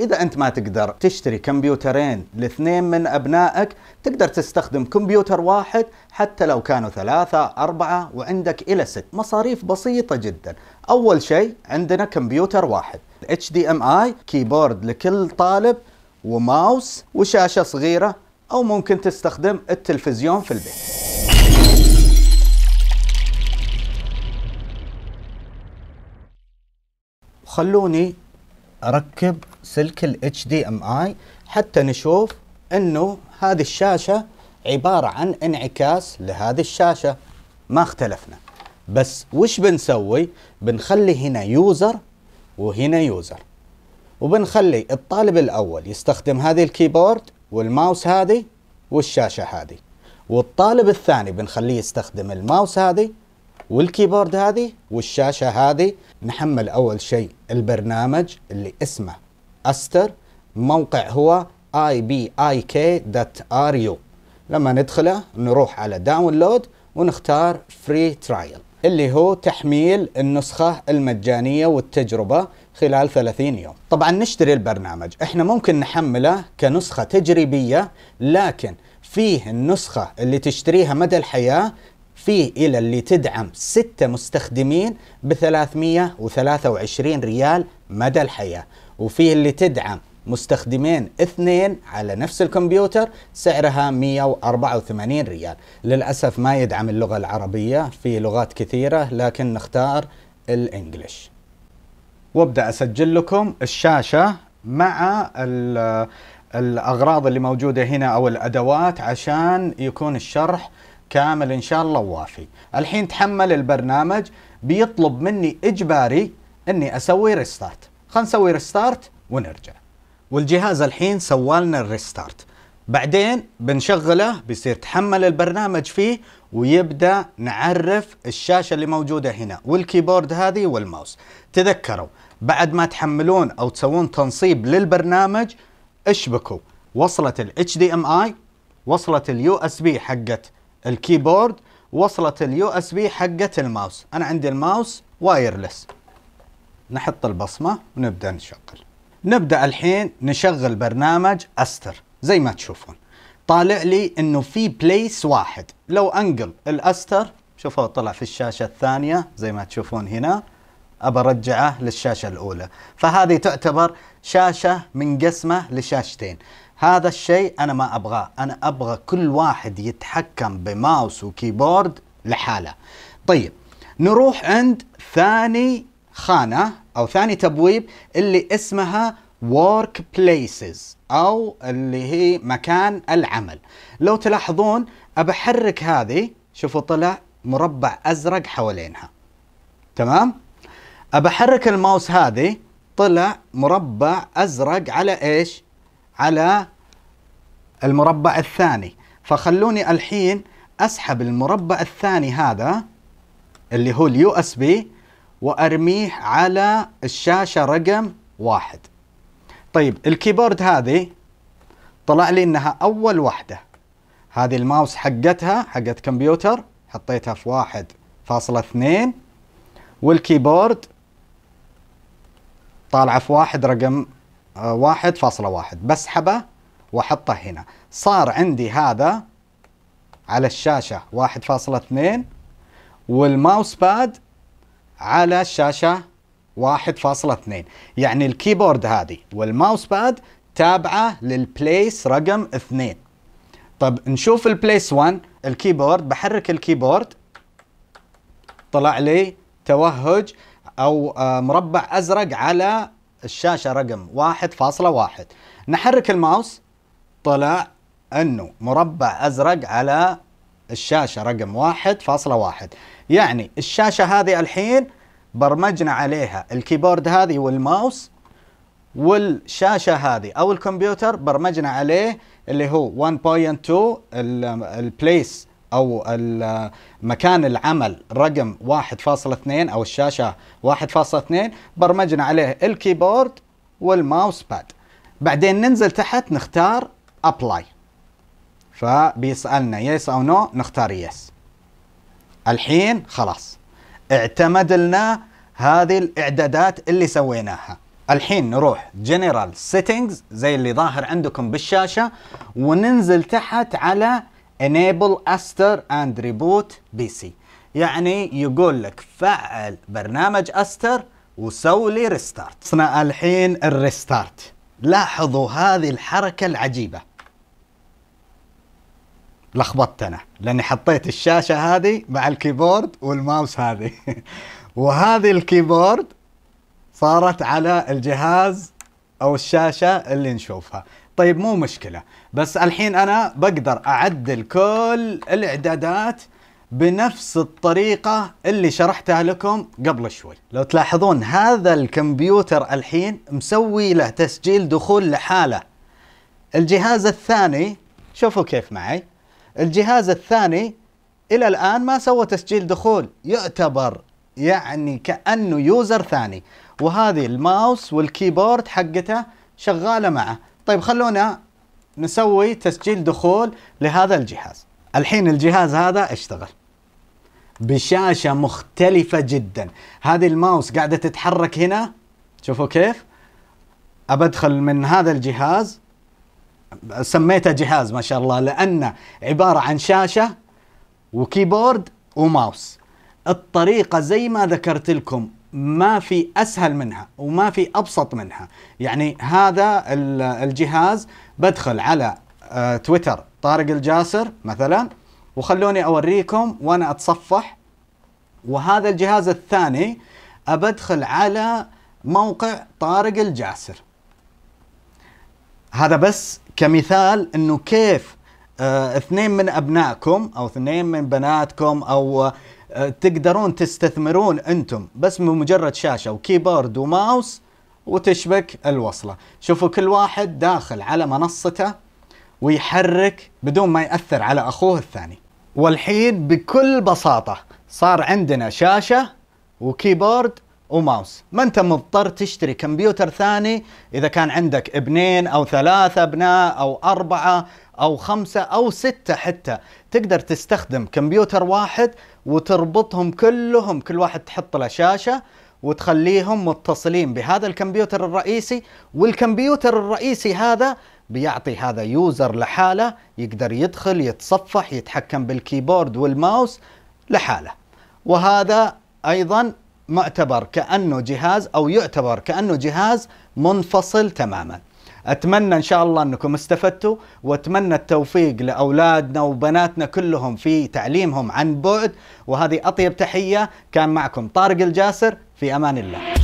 إذا أنت ما تقدر تشتري كمبيوترين لاثنين من أبنائك تقدر تستخدم كمبيوتر واحد حتى لو كانوا ثلاثة أربعة وعندك إلى ست مصاريف بسيطة جدا أول شيء عندنا كمبيوتر واحد HDMI كيبورد لكل طالب وماوس وشاشة صغيرة أو ممكن تستخدم التلفزيون في البيت خلوني اركب سلك ال HDMI حتى نشوف انه هذه الشاشة عبارة عن انعكاس لهذه الشاشة ما اختلفنا بس وش بنسوي بنخلي هنا يوزر وهنا يوزر وبنخلي الطالب الأول يستخدم هذه الكيبورد والماوس هذه والشاشة هذه والطالب الثاني بنخليه يستخدم الماوس هذه والكيبورد هذه والشاشة هذه نحمل أول شيء البرنامج اللي اسمه أستر موقع هو ibik.ru لما ندخله نروح على داونلود ونختار فري ترايل اللي هو تحميل النسخة المجانية والتجربة خلال 30 يوم طبعا نشتري البرنامج احنا ممكن نحمله كنسخة تجريبية لكن فيه النسخة اللي تشتريها مدى الحياة فيه إلى اللي تدعم ستة مستخدمين ب 323 ريال مدى الحياة وفيه اللي تدعم مستخدمين اثنين على نفس الكمبيوتر سعرها 184 ريال للأسف ما يدعم اللغة العربية في لغات كثيرة لكن نختار الانجليش وابدأ أسجل لكم الشاشة مع الأغراض اللي موجودة هنا أو الأدوات عشان يكون الشرح كامل إن شاء الله ووافي الحين تحمل البرنامج بيطلب مني إجباري أني أسوي ريستارت خلينا نسوي ريستارت ونرجع والجهاز الحين سوالنا الريستارت بعدين بنشغله بيصير تحمل البرنامج فيه ويبدا نعرف الشاشه اللي موجوده هنا والكيبورد هذه والماوس تذكروا بعد ما تحملون او تسوون تنصيب للبرنامج اشبكوا وصلت ال HDMI وصلت اليو اس بي حقت الكيبورد وصلت اليو اس بي حقت الماوس انا عندي الماوس وايرلس نحط البصمة ونبدأ نشغل نبدأ الحين نشغل برنامج أستر زي ما تشوفون طالع لي انه في بليس واحد لو انقل الاستر شوفوا طلع في الشاشة الثانية زي ما تشوفون هنا ابى ارجعه للشاشة الاولى فهذه تعتبر شاشة منقسمة لشاشتين هذا الشيء انا ما ابغاه انا ابغى كل واحد يتحكم بماوس وكيبورد لحاله طيب نروح عند ثاني خانة أو ثاني تبويب اللي اسمها work places أو اللي هي مكان العمل لو تلاحظون أبحرك هذه شوفوا طلع مربع أزرق حوالينها تمام أبحرك الماوس هذه طلع مربع أزرق على إيش على المربع الثاني فخلوني الحين أسحب المربع الثاني هذا اللي هو اليو اس بي وأرميه على الشاشة رقم واحد طيب الكيبورد هذه طلع لي انها اول واحدة هذه الماوس حقتها حقت كمبيوتر حطيتها في واحد فاصلة اثنين والكيبورد طالعة في واحد رقم آه، واحد فاصلة واحد بسحبه واحطه هنا صار عندي هذا على الشاشة واحد فاصلة اثنين والماوس باد على الشاشة 1.2 يعني الكيبورد هذه والماوس باد تابعة للبليس رقم 2 طب نشوف البليس 1 الكيبورد بحرك الكيبورد طلع لي توهج او آه، مربع ازرق على الشاشة رقم 1.1 نحرك الماوس طلع انه مربع ازرق على الشاشة رقم واحد فاصلة واحد يعني الشاشة هذه الحين برمجنا عليها الكيبورد هذه والماوس والشاشة هذه أو الكمبيوتر برمجنا عليه اللي هو 1.2 البليس أو مكان العمل رقم 1.2 أو الشاشة 1.2 برمجنا عليه الكيبورد والماوس باد بعدين ننزل تحت نختار أبلاي فبيسألنا يس أو نو نختار يس الحين خلاص اعتمد لنا هذه الإعدادات اللي سويناها الحين نروح جنرال سيتنجز زي اللي ظاهر عندكم بالشاشة وننزل تحت على enable استر اند ريبوت بي سي يعني يقول لك فعل برنامج استر وسوي لي ريستارت. الحين الريستارت لاحظوا هذه الحركة العجيبة لخبطت انا لاني حطيت الشاشه هذه مع الكيبورد والماوس هذه وهذه الكيبورد صارت على الجهاز او الشاشه اللي نشوفها طيب مو مشكله بس الحين انا بقدر اعدل كل الاعدادات بنفس الطريقة اللي شرحتها لكم قبل شوي لو تلاحظون هذا الكمبيوتر الحين مسوي له تسجيل دخول لحالة الجهاز الثاني شوفوا كيف معي الجهاز الثاني الى الان ما سوى تسجيل دخول يعتبر يعني كانه يوزر ثاني وهذه الماوس والكيبورد حقته شغاله معه طيب خلونا نسوي تسجيل دخول لهذا الجهاز الحين الجهاز هذا اشتغل بشاشه مختلفه جدا هذه الماوس قاعده تتحرك هنا شوفوا كيف ابدخل من هذا الجهاز سميته جهاز ما شاء الله لأنه عبارة عن شاشة وكيبورد وماوس الطريقة زي ما ذكرت لكم ما في أسهل منها وما في أبسط منها يعني هذا الجهاز بدخل على آه، تويتر طارق الجاسر مثلا وخلوني أوريكم وأنا أتصفح وهذا الجهاز الثاني أبدخل على موقع طارق الجاسر هذا بس كمثال انه كيف آه، اثنين من ابنائكم او اثنين من بناتكم او آه، تقدرون تستثمرون انتم بس بمجرد شاشه وكيبورد وماوس وتشبك الوصله، شوفوا كل واحد داخل على منصته ويحرك بدون ما ياثر على اخوه الثاني. والحين بكل بساطه صار عندنا شاشه وكيبورد وماوس ما انت مضطر تشتري كمبيوتر ثاني اذا كان عندك ابنين او ثلاثة ابناء او اربعة او خمسة او ستة حتى تقدر تستخدم كمبيوتر واحد وتربطهم كلهم كل واحد تحط له شاشة وتخليهم متصلين بهذا الكمبيوتر الرئيسي والكمبيوتر الرئيسي هذا بيعطي هذا يوزر لحاله يقدر يدخل يتصفح يتحكم بالكيبورد والماوس لحاله وهذا ايضا معتبر كأنه جهاز أو يعتبر كأنه جهاز منفصل تماما أتمنى إن شاء الله أنكم استفدتوا وأتمنى التوفيق لأولادنا وبناتنا كلهم في تعليمهم عن بعد وهذه أطيب تحية كان معكم طارق الجاسر في أمان الله